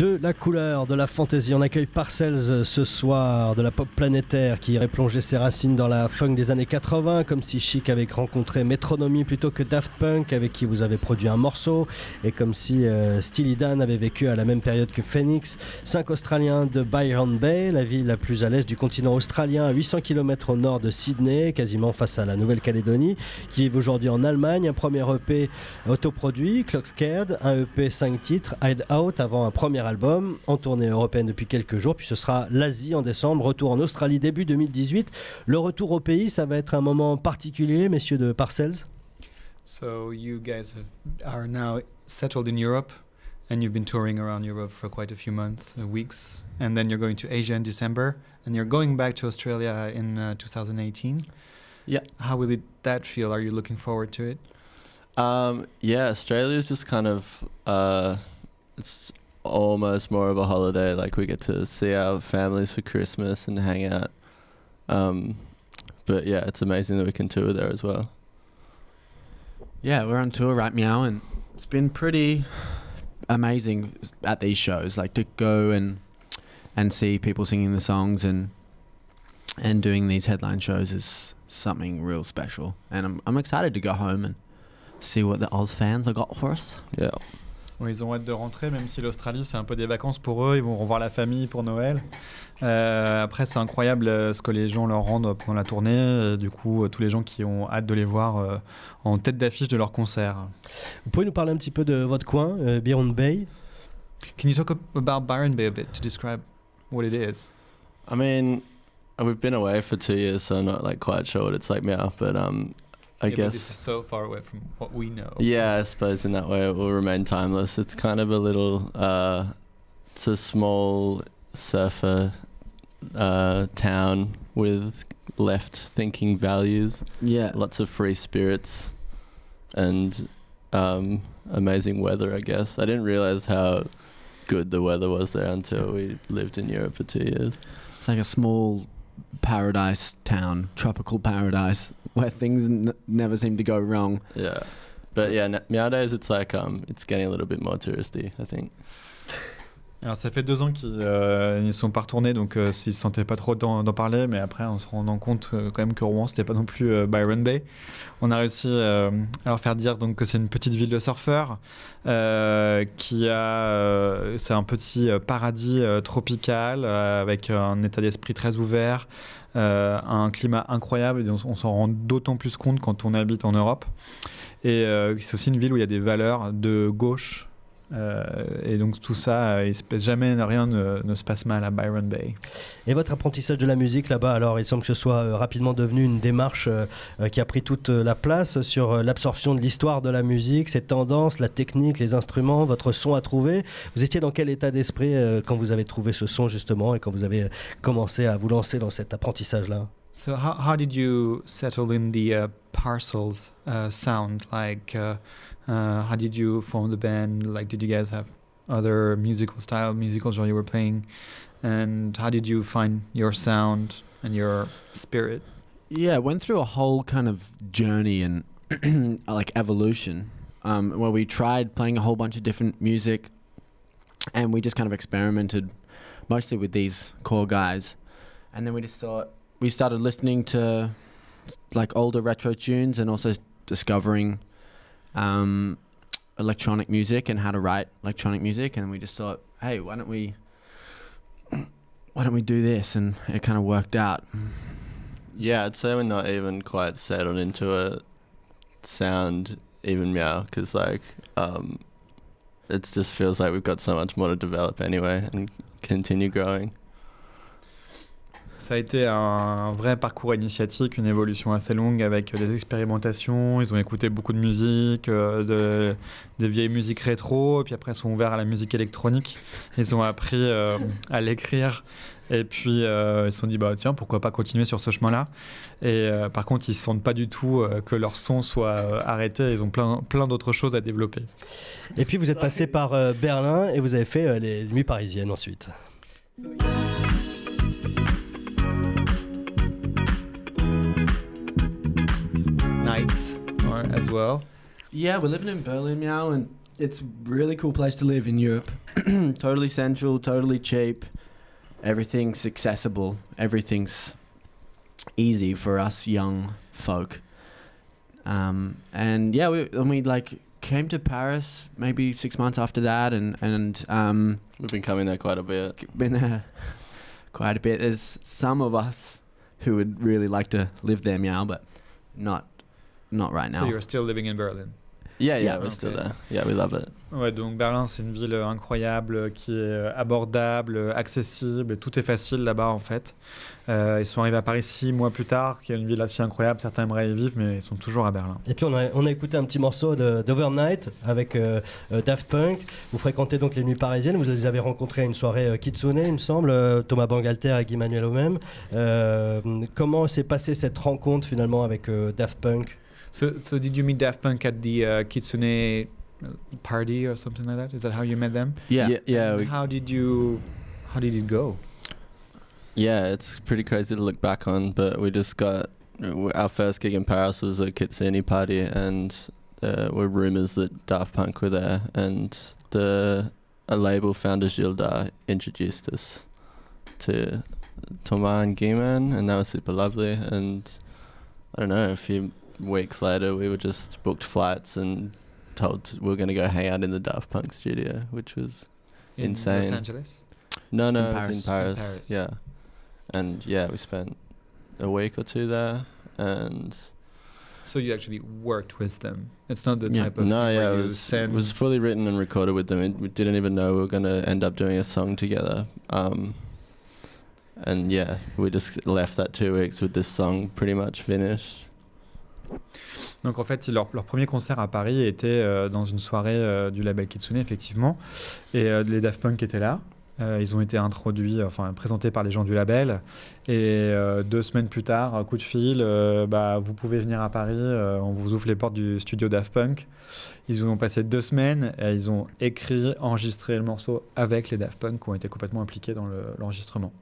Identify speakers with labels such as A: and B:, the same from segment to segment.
A: de la couleur, de la fantaisie. On accueille Parcells euh, ce soir, de la pop planétaire qui irait plonger ses racines dans la funk des années 80, comme si Chic avait rencontré Metronomy plutôt que Daft Punk, avec qui vous avez produit un morceau, et comme si euh, Dan avait vécu à la même période que Phoenix. Cinq Australiens de Byron Bay, la ville la plus à l'est du continent australien, à 800 km au nord de Sydney, quasiment face à la Nouvelle-Calédonie, qui vivent aujourd'hui en Allemagne. Un premier EP autoproduit, Clock Scared, un EP 5 titres, Hide Out, avant un premier album, en tournée européenne depuis quelques jours, puis ce sera l'Asie en décembre, retour en Australie début 2018. Le retour au pays, ça va être un moment particulier, messieurs de Parcells
B: So you guys are now settled in Europe and you've been touring around Europe for quite a few months, uh, weeks, and then you're going to Asia in December and you're going back to Australia in 2018. Uh, yeah. How will it, that feel? Are you looking forward to it?
C: Um, yeah, Australia is just kind of uh, it's almost more of a holiday. Like we get to see our families for Christmas and hang out. Um, but yeah, it's amazing that we can tour there as well.
D: Yeah, we're on tour right now, and it's been pretty amazing at these shows. Like to go and and see people singing the songs and and doing these headline shows is something real special. And I'm I'm excited to go home and see what the Oz fans have got for us. Yeah.
E: ils ont hâte de rentrer, même si l'Australie, c'est un peu des vacances pour eux. Ils vont revoir la famille pour Noël. Euh, après, c'est incroyable euh, ce que les gens leur rendent euh, pendant la tournée. du coup, tous les gens qui ont hâte de les voir en tête d'affiche de leur concert. Vous pouvez nous parler un petit peu de votre coin, Byron Bay Can you talk about Byron Bay a bit to describe
C: what it is? I mean, we've been away for two years, so I'm not like quite sure what it's like now, but um, I yeah, guess this is
B: so far away from what we know.
C: Yeah, I suppose in that way it will remain timeless. It's kind of a little, uh, it's a small surfer uh, town with left-thinking values. Yeah, lots of free spirits, and um, amazing weather. I guess I didn't realize how good
D: the weather was there until we lived in Europe for two years. It's like a small paradise town, tropical paradise, where things never seem to go wrong.
C: Yeah, but yeah, nowadays it's like um, it's getting a little bit more touristy. I think.
E: Alors ça fait deux ans qu'ils ne euh, sont pas retournés, donc ils euh, s'ils ne se sentaient pas trop d'en parler, mais après en se rendant compte euh, quand même que Rouen, n'était pas non plus Byron Bay. On a réussi à leur faire dire donc, que c'est une petite ville de surfeurs, qui a, c'est un petit paradis tropical, avec un état d'esprit très ouvert, un climat incroyable, on s'en rend d'autant plus compte quand on habite en Europe. Et c'est aussi une ville où il y a des valeurs de gauche euh, et donc tout ça, euh, jamais rien ne, se passe mal à Byron Bay. Et votre apprentissage de la musique là-bas, alors il
A: semble que ce soit euh, rapidement devenu une démarche qui a pris toute la place sur l'absorption de l'histoire de la musique, ses tendances, la technique, les instruments, votre son à trouver. Vous étiez dans quel état d'esprit quand vous avez trouvé ce son justement et quand vous avez commencé à vous lancer dans cet apprentissage-là
B: So how, how, did you settle in the uh, uh, sound uh, Uh, how did you form the band? Like, did you guys have other musical style, musical genre you were playing? And how did you find your sound and your
D: spirit? Yeah, I went through a whole kind of journey and like evolution um, where we tried playing a whole bunch of different music and we just kind of experimented mostly with these core guys. And then we just thought, we started listening to like older retro tunes and also discovering um, electronic music and how to write electronic music, and we just thought, hey, why don't we why don't we do this? And it kind of worked out.
C: Yeah, I'd say we're not even quite settled into a sound even now, because like um, it just feels like we've got so much more to develop anyway and continue growing. Ça a été un
E: vrai parcours initiatique, une évolution assez longue avec des expérimentations. Ils ont écouté beaucoup de musique, euh, de, des vieilles musiques rétro, puis après ils sont ouverts à la musique électronique. Ils ont appris euh, à l'écrire. Et puis euh, ils se sont dit, bah, tiens, pourquoi pas continuer sur ce chemin-là Et par contre, ils ne sentent pas du tout que leur son soit arrêté. Ils ont plein, plein d'autres choses à développer. Et puis vous êtes passé par Berlin et vous avez fait les
A: nuits parisiennes ensuite. as well.
D: Yeah, we're living in Berlin now, and it's really cool place to live in Europe. totally central, totally cheap. Everything's accessible. Everything's easy for us young folk. Um, and yeah, we and we like came to Paris maybe six months after that, and and um, we've been coming there quite a bit. Been there quite a bit. There's some of us who would really like to live there now, but not Not right now. So you're
E: still living in Berlin.
D: Yeah, yeah, we're still there. Yeah, we love it.
E: Ouais, donc Berlin, c'est une ville incroyable qui est abordable, accessible, et tout est facile là-bas en fait. Euh, ils sont arrivés à Paris six mois plus tard, qui est une ville assez incroyable. Certains aimeraient y vivre, mais ils sont toujours à Berlin. Et puis on a, on a écouté un petit
A: morceau d'Overnight avec euh, euh, Daft Punk. Vous fréquentez donc les nuits parisiennes. Vous les avez rencontrés à une soirée Kitsune, il me semble, Thomas Bangalter et Guy Manuel eux-mêmes. Euh, comment s'est passée cette rencontre finalement avec Daft Punk So, so did you meet Daft Punk at
B: the uh, Kitsune party or something like that? Is that how you met them? Yeah, yeah. yeah we, how did you? How did it go?
C: Yeah, it's pretty crazy to look back on, but we just got our first gig in Paris was a Kitsune party, and there uh, were rumors that Daft Punk were there, and the a label founder Gilda introduced us to and Geman, and that was super lovely. And I don't know, a few weeks later, we were just booked flights and told to, we are going to go hang out in the Daft Punk studio, which was in insane. Los Angeles. No, no, in Paris. in Paris. In Paris. Yeah, and yeah, we spent a week or two there, and. So you actually worked with them. It's not the yeah. type of no, yeah. it was, it was fully written and recorded with them. It, we didn't even know we were going to end up doing a song together. Um, and yeah, we just left that two weeks with this song pretty much finished.
E: Donc en fait, leur, leur, premier concert à Paris était euh, dans une soirée euh, du label Kitsune, effectivement. Et euh, les Daft Punk étaient là. ils ont été introduits, enfin présentés par les gens du label. Et deux semaines plus tard, coup de fil, bah, vous pouvez venir à Paris, on vous ouvre les portes du studio Daft Punk. Ils ont passé deux semaines et ils ont écrit, enregistré le morceau avec les Daft Punk qui ont été complètement impliqués dans l'enregistrement.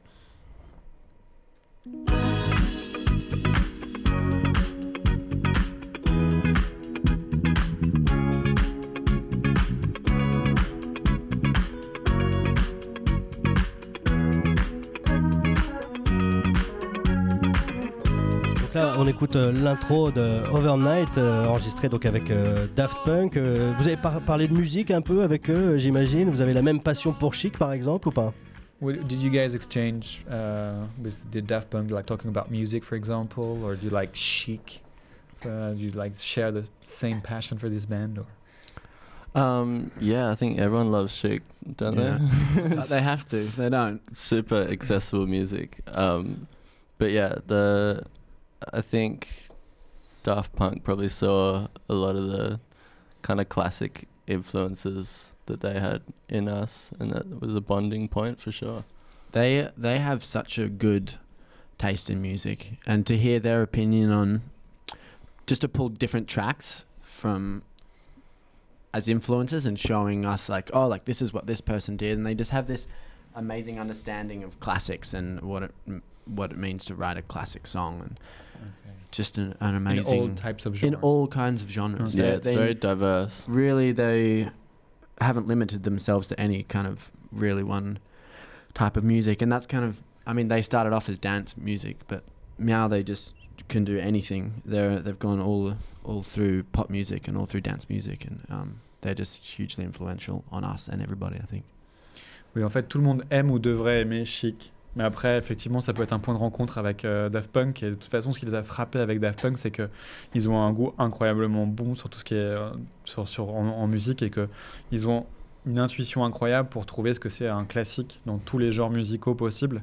A: on écoute euh, l'intro de Overnight, euh, enregistré donc avec euh, Daft Punk. vous avez parlé de musique un peu avec eux, j'imagine. Vous avez la même passion pour Chic, par exemple, ou pas
B: did you guys exchange uh, with the Daft Punk like talking about music, for example, or do you like Chic? Uh, do you like share the same passion for this band, or?
C: Um, yeah, I think everyone loves Chic, don't they? they have to. They don't. super accessible music. Um, but yeah, the I think Daft Punk probably saw a lot of the kind of classic influences that they had in us, and that was a
D: bonding point for sure. They they have such a good taste in music, and to hear their opinion on just to pull different tracks from as influences and showing us like oh like this is what this person did, and they just have this amazing understanding of classics and what it what it means to write a classic song and okay. just an, an, amazing in all types of genres. in all kinds of genres. Yeah, they, it's they very diverse. Really, they haven't limited themselves to any kind of really one type of music, and that's kind of I mean they started off as dance music, but now they just can do anything. They're they've gone all all through pop music and all through dance music, and um, they're just hugely influential on us and everybody. I think. Oui,
E: en fait, tout le monde aime ou devrait aimer Chic. Mais après, effectivement, ça peut être un point de rencontre avec euh, Daft Punk. Et de toute façon, ce qui les a frappés avec Daft Punk, c'est qu'ils ont un goût incroyablement bon sur tout ce qui est euh, sur, sur en, en, musique et qu'ils ont une intuition incroyable pour trouver ce que c'est un classique dans tous les genres musicaux possibles.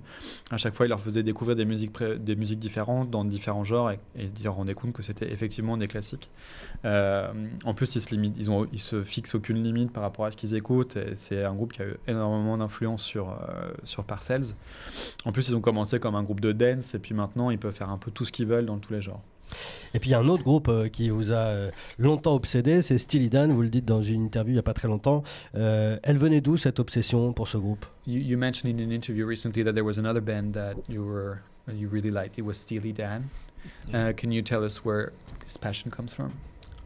E: À chaque fois, il leur faisait découvrir des musiques, des musiques différentes dans différents genres et, ils se rendaient compte que c'était effectivement des classiques. Euh, en plus, ils se, limitent, ils, ont, se fixent aucune limite par rapport à ce qu'ils écoutent. C'est un groupe qui a eu énormément d'influence sur, euh, sur Parcells. En plus, ils ont commencé comme un groupe de dance et puis maintenant, ils peuvent faire un peu tout ce qu'ils veulent dans tous les genres.
A: Et puis il y a un autre groupe euh, qui vous a euh, longtemps obsédé, c'est Steely Dan. Vous le dites dans une interview il n'y a pas très longtemps. Euh, elle venait d'où cette obsession pour ce groupe
B: you, avez mentioned in an interview recently that there was another band that you were you really liked. It was Steely Dan. pouvez uh, can you tell us where this passion comes from?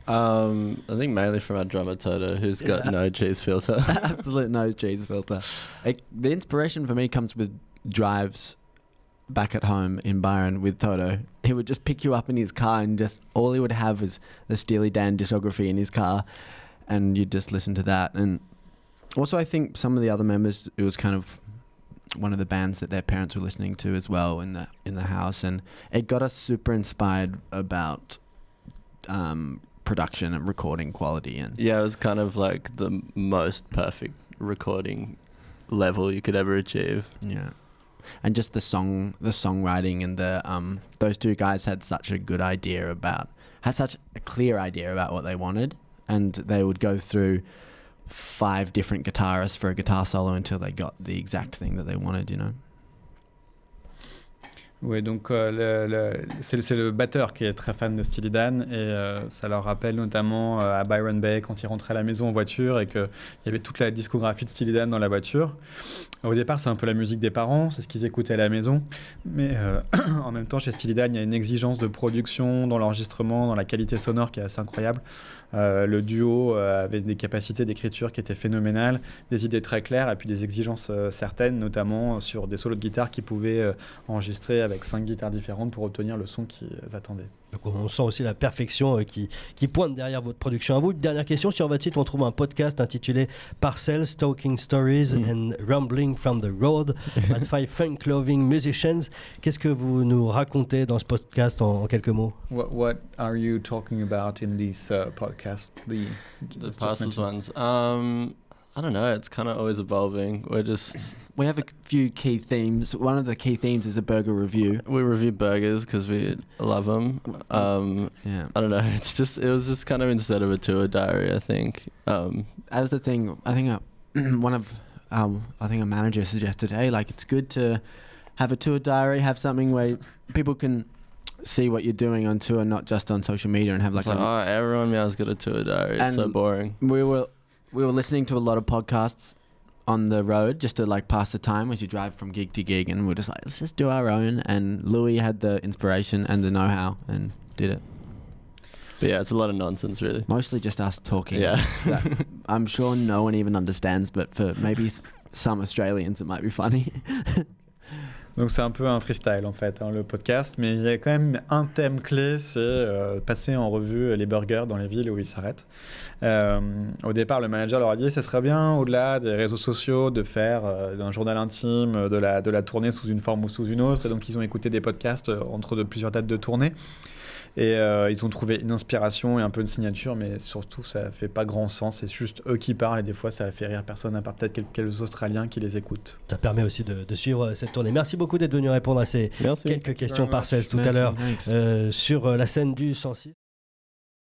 C: Um, I
D: think mainly from our drummer Toto, who's got yeah. no cheese filter. Absolute no cheese filter. It, the inspiration for me comes with drives back at home in Byron with Toto, he would just pick you up in his car and just all he would have was the Steely Dan discography in his car, and you'd just listen to that. And also, I think some of the other members, it was kind of one of the bands that their parents were listening to as well in the in the house, and it got us super inspired about um, production and recording quality. And yeah,
C: it was kind of like the most perfect
D: recording level you could ever achieve. Yeah and just the song, the songwriting, and the um, those two guys had such a good idea about had such a clear idea about what they wanted, and they would go through five different guitarists for a guitar solo until they got the exact thing that they wanted. You know.
E: Oui, donc euh, c'est le batteur qui est très fan de Steely Dan et euh, ça leur rappelle notamment euh, à Byron Bay quand il rentrait à la maison en voiture et qu'il y avait toute la discographie de Steely Dan dans la voiture. Au départ, c'est un peu la musique des parents, c'est ce qu'ils écoutaient à la maison, mais en même temps, chez Steely Dan, il y a une exigence de production, dans l'enregistrement, dans la qualité sonore qui est assez incroyable. le duo avait des capacités d'écriture qui étaient phénoménales, des idées très claires et puis des exigences certaines, notamment sur des solos de guitare qu'ils pouvaient enregistrer avec cinq guitares différentes pour obtenir le son qu'ils attendaient. Donc on sent aussi la perfection euh, qui, pointe derrière votre production. À vous,
A: dernière question. Sur votre site, on trouve un podcast intitulé Parcels, Talking Stories mm. and Rumbling from the Road by Five Funk Loving Musicians. Qu'est-ce que vous nous racontez dans ce podcast en, quelques mots
C: what, are you talking about in this uh, podcast? The, Parcels ones. Um, I don't know. It's kind of always evolving. We're just we have a few key themes. One of the key themes is a burger review. We review burgers because we love them. Um, yeah. I don't know. It's just it was just kind of instead of a tour diary. I think
D: um, that was the thing. I think uh, a, one of um, I think a manager suggested, hey, like it's good to have a tour diary, have something where people can see what you're doing on tour, not just on social media, and have like, like oh,
C: everyone now's got a tour diary. It's so
D: boring. We were we were listening to a lot of podcasts on the road just to like pass the time as you drive from gig to gig, and we are just like, let's just do our own. And Louis had the inspiration and the know-how and did it. But yeah, it's a lot of nonsense, really. Mostly just us talking. Yeah. I'm sure no one even understands, but for maybe some Australians, it might be funny. Donc c'est un peu un freestyle en fait, hein, le podcast, mais il y a
E: quand même un thème clé, c'est euh, passer en revue les burgers dans les villes où ils s'arrêtent. Euh, au départ, le manager leur a dit, ce serait bien au-delà des réseaux sociaux de faire euh, un journal intime, de la, de la tournée sous une forme ou sous une autre, et donc ils ont écouté des podcasts entre de plusieurs dates de tournée. Et euh, ils ont trouvé une inspiration et un peu une signature, mais surtout, ça fait pas grand sens. C'est juste eux qui parlent et des fois, ça fait rire personne, à part peut-être quelques, Australiens qui les écoutent.
A: Ça permet aussi de, suivre euh, cette tournée. Merci beaucoup d'être venu répondre à ces quelques questions par celles tout à l'heure euh, sur la scène du 106.